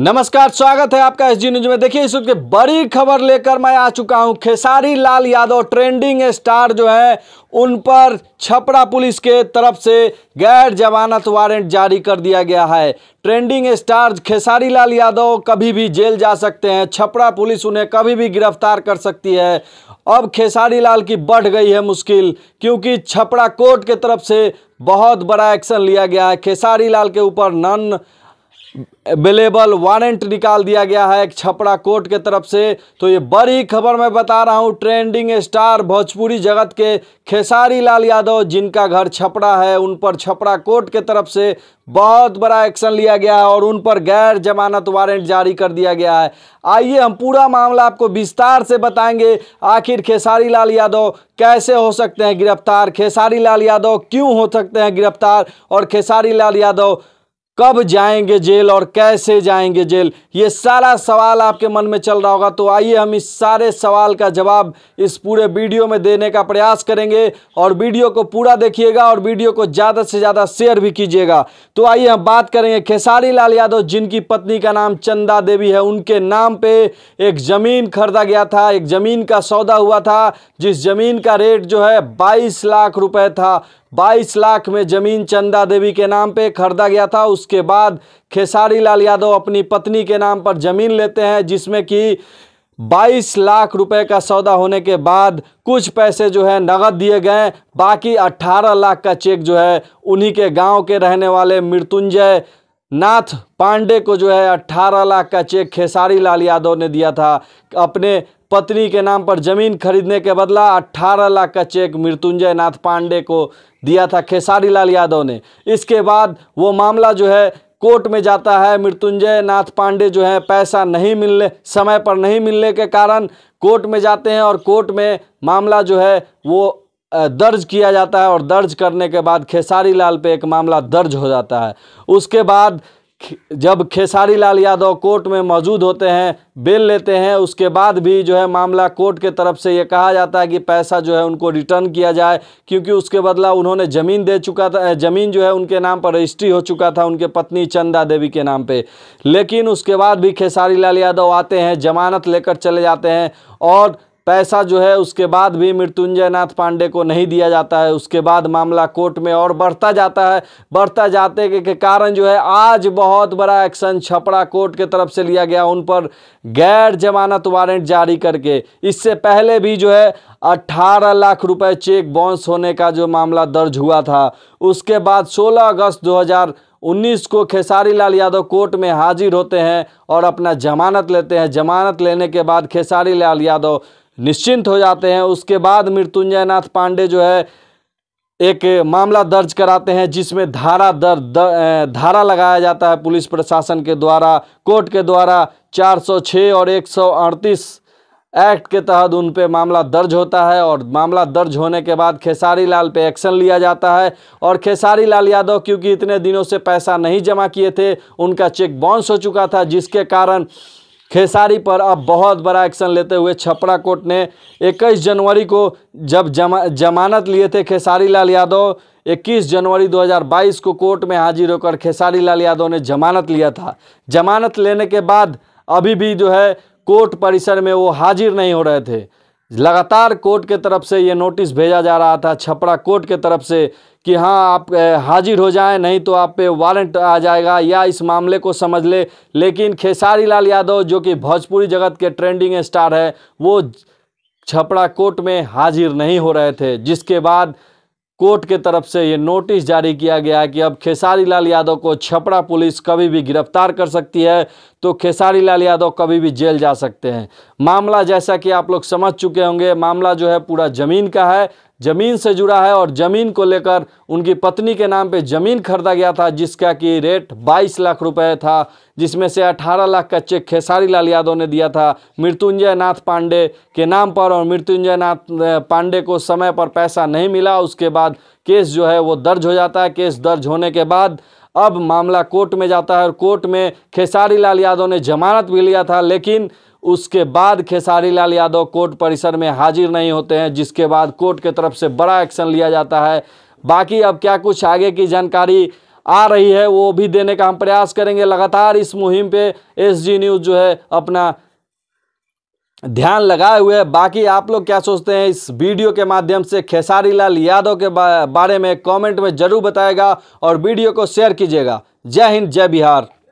नमस्कार स्वागत है आपका एस जी न्यूज में देखिए इस वक्त बड़ी खबर लेकर मैं आ चुका हूं खेसारी लाल यादव ट्रेंडिंग स्टार जो है उन पर छपरा पुलिस के तरफ से गैर जमानत वारंट जारी कर दिया गया है ट्रेंडिंग स्टार खेसारी लाल यादव कभी भी जेल जा सकते हैं छपरा पुलिस उन्हें कभी भी गिरफ्तार कर सकती है अब खेसारी लाल की बढ़ गई है मुश्किल क्योंकि छपरा कोर्ट के तरफ से बहुत बड़ा एक्शन लिया गया है खेसारी लाल के ऊपर नन अवेलेबल वारंट निकाल दिया गया है एक छपरा कोर्ट के तरफ से तो ये बड़ी खबर मैं बता रहा हूँ ट्रेंडिंग स्टार भोजपुरी जगत के खेसारी लाल यादव जिनका घर छपरा है उन पर छपरा कोर्ट के तरफ से बहुत बड़ा एक्शन लिया गया है और उन पर गैर जमानत वारंट जारी कर दिया गया है आइए हम पूरा मामला आपको विस्तार से बताएंगे आखिर खेसारी लाल यादव कैसे हो सकते हैं गिरफ्तार खेसारी लाल यादव क्यों हो सकते हैं गिरफ्तार और खेसारी लाल यादव कब जाएंगे जेल और कैसे जाएंगे जेल ये सारा सवाल आपके मन में चल रहा होगा तो आइए हम इस सारे सवाल का जवाब इस पूरे वीडियो में देने का प्रयास करेंगे और वीडियो को पूरा देखिएगा और वीडियो को ज़्यादा से ज़्यादा शेयर भी कीजिएगा तो आइए हम बात करेंगे खेसारी लाल यादव जिनकी पत्नी का नाम चंदा देवी है उनके नाम पर एक ज़मीन खरीदा गया था एक ज़मीन का सौदा हुआ था जिस ज़मीन का रेट जो है बाईस लाख रुपये था 22 लाख में जमीन चंदा देवी के नाम पे खरीदा गया था उसके बाद खेसारी लाल यादव अपनी पत्नी के नाम पर जमीन लेते हैं जिसमें कि 22 लाख रुपए का सौदा होने के बाद कुछ पैसे जो है नगद दिए गए बाकी 18 लाख का चेक जो है उन्हीं के गांव के रहने वाले मृत्युंजय नाथ पांडे को जो है अट्ठारह लाख का चेक खेसारी लाल यादव ने दिया था अपने पत्नी के नाम पर जमीन खरीदने के बदला अट्ठारह लाख का चेक मृत्युंजय नाथ पांडे को दिया था खेसारी लाल यादव ने इसके बाद वो मामला जो है कोर्ट में जाता है मृत्युंजय नाथ पांडे जो है पैसा नहीं मिलने समय पर नहीं मिलने के कारण कोर्ट में जाते हैं और कोर्ट में मामला जो है वो दर्ज किया जाता है और दर्ज करने के बाद खेसारी लाल पे एक मामला दर्ज हो जाता है उसके बाद जब खेसारी लाल यादव कोर्ट में मौजूद होते हैं बेल लेते हैं उसके बाद भी जो है मामला कोर्ट के तरफ से ये कहा जाता है कि पैसा जो है उनको रिटर्न किया जाए क्योंकि उसके बदला उन्होंने ज़मीन दे चुका था ज़मीन जो है उनके नाम पर रजिस्ट्री हो चुका था उनके पत्नी चंदा देवी के नाम पे लेकिन उसके बाद भी खेसारी लाल यादव आते हैं जमानत लेकर चले जाते हैं और पैसा जो है उसके बाद भी मृत्युंजय नाथ पांडे को नहीं दिया जाता है उसके बाद मामला कोर्ट में और बढ़ता जाता है बढ़ता जाते के, के कारण जो है आज बहुत बड़ा एक्शन छपड़ा कोर्ट के तरफ से लिया गया उन पर गैर जमानत वारंट जारी करके इससे पहले भी जो है 18 लाख रुपए चेक बाउंस होने का जो मामला दर्ज हुआ था उसके बाद सोलह अगस्त दो 19 को खेसारी लाल यादव कोर्ट में हाजिर होते हैं और अपना जमानत लेते हैं जमानत लेने के बाद खेसारी लाल यादव निश्चिंत हो जाते हैं उसके बाद मृत्युंजय नाथ पांडे जो है एक मामला दर्ज कराते हैं जिसमें धारा दर, दर धारा लगाया जाता है पुलिस प्रशासन के द्वारा कोर्ट के द्वारा 406 और 138 एक्ट के तहत उन पर मामला दर्ज होता है और मामला दर्ज होने के बाद खेसारी लाल पे एक्शन लिया जाता है और खेसारी लाल यादव क्योंकि इतने दिनों से पैसा नहीं जमा किए थे उनका चेक बाउंस हो चुका था जिसके कारण खेसारी पर अब बहुत बड़ा एक्शन लेते हुए छपरा कोर्ट ने 21 जनवरी को जब जमा जमानत लिए थे खेसारी लाल यादव 21 जनवरी 2022 को कोर्ट में हाजिर होकर खेसारी लाल यादव ने जमानत लिया था जमानत लेने के बाद अभी भी जो है कोर्ट परिसर में वो हाजिर नहीं हो रहे थे लगातार कोर्ट के तरफ से ये नोटिस भेजा जा रहा था छपरा कोर्ट के तरफ से कि हाँ आप हाजिर हो जाएं नहीं तो आप पे वारंट आ जाएगा या इस मामले को समझ ले लेकिन खेसारी लाल यादव जो कि भोजपुरी जगत के ट्रेंडिंग स्टार है वो छपरा कोर्ट में हाजिर नहीं हो रहे थे जिसके बाद कोर्ट के तरफ से ये नोटिस जारी किया गया कि अब खेसारी लाल यादव को छपरा पुलिस कभी भी गिरफ्तार कर सकती है तो खेसारी लाल यादव कभी भी जेल जा सकते हैं मामला जैसा कि आप लोग समझ चुके होंगे मामला जो है पूरा ज़मीन का है ज़मीन से जुड़ा है और ज़मीन को लेकर उनकी पत्नी के नाम पे ज़मीन खरीदा गया था जिसका कि रेट 22 लाख रुपए था जिसमें से 18 लाख का चेक खेसारी लाल यादव ने दिया था मृत्युंजय नाथ पांडे के नाम पर और मृत्युंजय नाथ पांडे को समय पर पैसा नहीं मिला उसके बाद केस जो है वो दर्ज हो जाता है केस दर्ज होने के बाद अब मामला कोर्ट में जाता है और कोर्ट में खेसारी लाल यादव ने जमानत भी लिया था लेकिन उसके बाद खेसारी लाल यादव कोर्ट परिसर में हाजिर नहीं होते हैं जिसके बाद कोर्ट के तरफ से बड़ा एक्शन लिया जाता है बाकी अब क्या कुछ आगे की जानकारी आ रही है वो भी देने का हम प्रयास करेंगे लगातार इस मुहिम पे एसजी न्यूज़ जो है अपना ध्यान लगाए हुए है बाकी आप लोग क्या सोचते हैं इस वीडियो के माध्यम से खेसारी लाल यादव के बारे में कमेंट में ज़रूर बताएगा और वीडियो को शेयर कीजिएगा जय हिंद जय बिहार